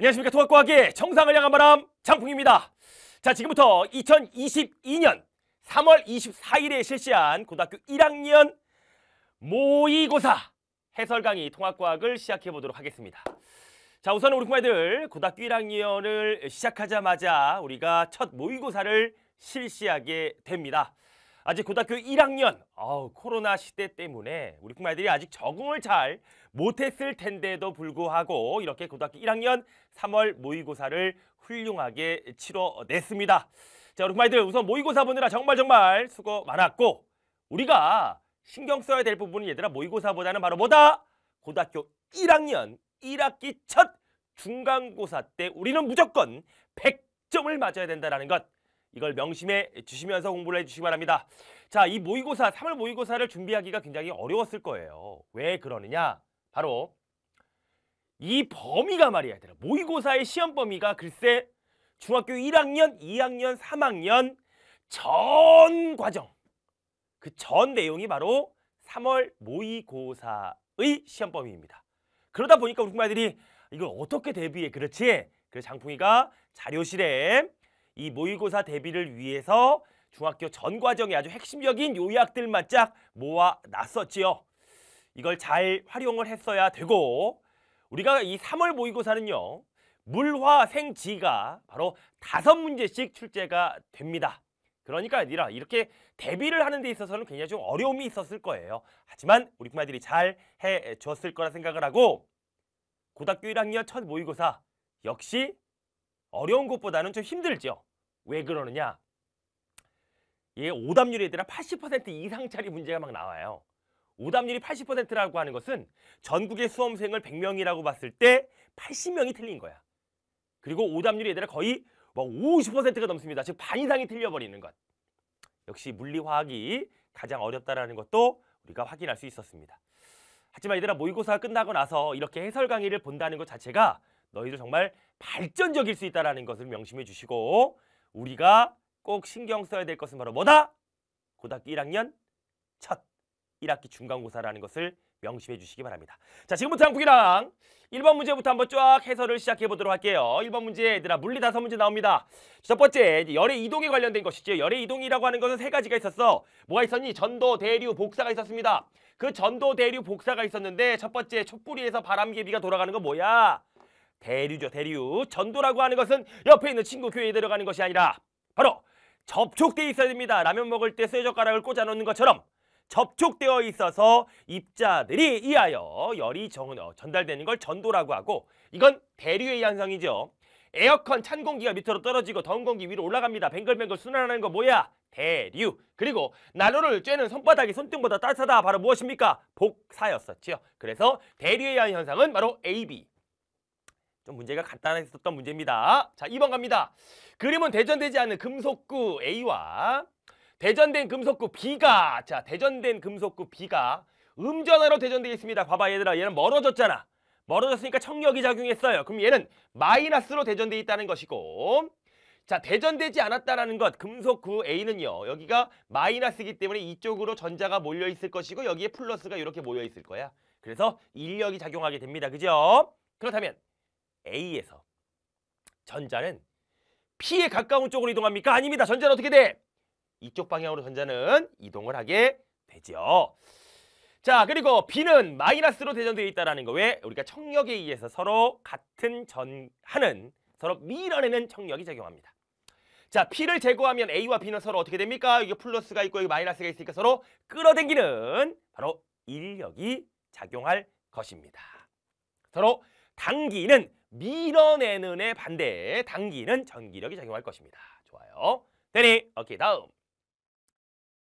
안녕하십니까 통합과학의 정상을 향한 바람 장풍입니다. 자 지금부터 2022년 3월 24일에 실시한 고등학교 1학년 모의고사 해설 강의 통합과학을 시작해 보도록 하겠습니다. 자 우선 우리 꼬마들 고등학교 1학년을 시작하자마자 우리가 첫 모의고사를 실시하게 됩니다. 아직 고등학교 1학년 어우 코로나 시대 때문에 우리 큰아이들이 아직 적응을 잘 못했을 텐데도 불구하고 이렇게 고등학교 1학년 3월 모의고사를 훌륭하게 치러냈습니다. 자 우리 큰아이들 우선 모의고사 보느라 정말 정말 수고 많았고 우리가 신경 써야 될 부분은 얘들아 모의고사보다는 바로 뭐다? 고등학교 1학년 1학기 첫 중간고사 때 우리는 무조건 100점을 맞아야 된다라는 것 이걸 명심해 주시면서 공부를 해주시기 바랍니다. 자, 이 모의고사, 3월 모의고사를 준비하기가 굉장히 어려웠을 거예요. 왜 그러느냐? 바로 이 범위가 말이야. 얘들 모의고사의 시험 범위가 글쎄 중학교 1학년, 2학년, 3학년 전 과정. 그 전 내용이 바로 3월 모의고사의 시험 범위입니다. 그러다 보니까 우리 말들이 이걸 어떻게 대비해? 그렇지? 그래서 장풍이가 자료실에 이 모의고사 대비를 위해서 중학교 전 과정의 아주 핵심적인 요약들만 쫙 모아 놨었지요. 이걸 잘 활용을 했어야 되고 우리가 이 3월 모의고사는요. 물화생지가 바로 다섯 문제씩 출제가 됩니다. 그러니까 아니라 이렇게 대비를 하는 데 있어서는 굉장히 좀 어려움이 있었을 거예요. 하지만 우리 부마들이 잘 해줬을 거라 생각을 하고 고등학교 1학년 첫 모의고사 역시 어려운 것보다는 좀 힘들죠. 왜 그러느냐? 얘 오답률이 얘들아 80% 이상짜리 문제가 막 나와요. 오답률이 80%라고 하는 것은 전국의 수험생을 100명이라고 봤을 때 80명이 틀린 거야. 그리고 오답률이 얘들아 거의 막 뭐 50%가 넘습니다. 즉 반 이상이 틀려버리는 것. 역시 물리화학이 가장 어렵다라는 것도 우리가 확인할 수 있었습니다. 하지만 얘들아 모의고사가 끝나고 나서 이렇게 해설 강의를 본다는 것 자체가 너희들 정말 발전적일 수 있다는 것을 명심해 주시고 우리가 꼭 신경 써야 될 것은 바로 뭐다? 고등학교 1학년 첫 1학기 중간고사라는 것을 명심해 주시기 바랍니다. 자, 지금부터 한국이랑 1번 문제부터 한번 쫙 해설을 시작해 보도록 할게요. 1번 문제 얘들아 물리 다섯 문제 나옵니다. 첫 번째, 열의 이동에 관련된 것이죠. 열의 이동이라고 하는 것은 세 가지가 있었어. 뭐가 있었니? 전도, 대류, 복사가 있었습니다. 그 전도, 대류, 복사가 있었는데 첫 번째 촛불이에서 바람개비가 돌아가는 건 뭐야? 대류죠 대류 전도라고 하는 것은 옆에 있는 친구 교회에 데려가는 것이 아니라 바로 접촉돼 있어야 됩니다 라면 먹을 때 쇠젓가락을 꽂아 놓는 것처럼 접촉되어 있어서 입자들이 이하여 열이 전달되는 걸 전도라고 하고 이건 대류의 현상이죠 에어컨 찬 공기가 밑으로 떨어지고 더운 공기 위로 올라갑니다 뱅글뱅글 순환하는 거 뭐야 대류 그리고 난로를 쬐는 손바닥이 손등보다 따뜻하다 바로 무엇입니까? 복사였었죠 그래서 대류에 의한 현상은 바로 AB 좀 문제가 간단했었던 문제입니다. 자, 2번 갑니다. 그림은 대전되지 않은 금속구 A와 대전된 금속구 B가 자, 대전된 금속구 B가 음전화로 대전되어 있습니다. 봐봐 얘들아. 얘는 멀어졌잖아. 멀어졌으니까 청력이 작용했어요. 그럼 얘는 마이너스로 대전되어 있다는 것이고 자 대전되지 않았다라는 것 금속구 A는요 여기가 마이너스이기 때문에 이쪽으로 전자가 몰려있을 것이고 여기에 플러스가 이렇게 모여있을 거야 그래서 인력이 작용하게 됩니다 그죠? 그렇다면 A에서 전자는 P에 가까운 쪽으로 이동합니까? 아닙니다. 전자는 어떻게 돼? 이쪽 방향으로 전자는 이동을 하게 되죠. 자, 그리고 B는 마이너스로 대전되어 있다는 거. 왜? 우리가 청력에 의해서 서로 같은 전하는, 서로 밀어내는 청력이 작용합니다. 자, P를 제거하면 A와 B는 서로 어떻게 됩니까? 이게 플러스가 있고 여기 마이너스가 있으니까 서로 끌어당기는 바로 인력이 작용할 것입니다. 서로 당기는 밀어내는의 반대에 당기는 전기력이 작용할 것입니다. 좋아요. 대니, 오케이, 다음.